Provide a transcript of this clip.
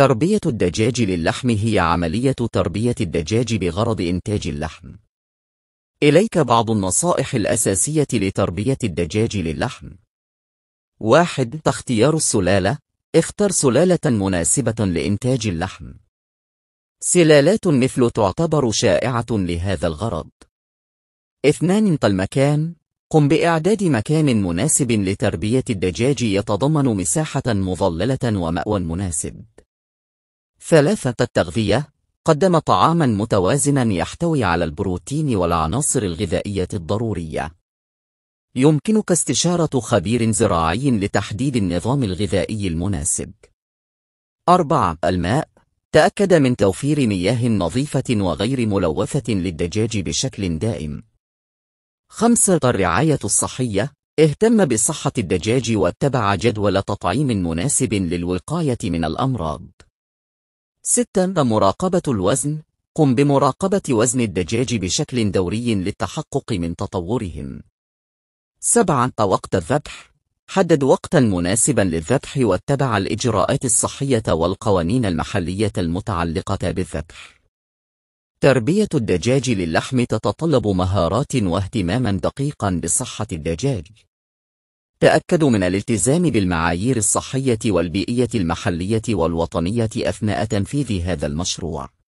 تربية الدجاج للحم هي عملية تربية الدجاج بغرض إنتاج اللحم. إليك بعض النصائح الأساسية لتربية الدجاج للحم. 1. تختيار السلالة اختر سلالة مناسبة لإنتاج اللحم. سلالات مثل تعتبر شائعة لهذا الغرض. 2. المكان قم بإعداد مكان مناسب لتربية الدجاج يتضمن مساحة مظللة ومأوى مناسب. ثلاثة التغذية قدم طعاما متوازنا يحتوي على البروتين والعناصر الغذائية الضرورية يمكنك استشارة خبير زراعي لتحديد النظام الغذائي المناسب 4. الماء تأكد من توفير مياه نظيفة وغير ملوثة للدجاج بشكل دائم 5. الرعاية الصحية اهتم بصحة الدجاج واتبع جدول تطعيم مناسب للوقاية من الأمراض ستا مراقبة الوزن قم بمراقبة وزن الدجاج بشكل دوري للتحقق من تطورهم سبعا وقت الذبح حدد وقتا مناسبا للذبح واتبع الإجراءات الصحية والقوانين المحلية المتعلقة بالذبح تربية الدجاج للحم تتطلب مهارات واهتماما دقيقا بصحة الدجاج تأكدوا من الالتزام بالمعايير الصحية والبيئية المحلية والوطنية أثناء تنفيذ هذا المشروع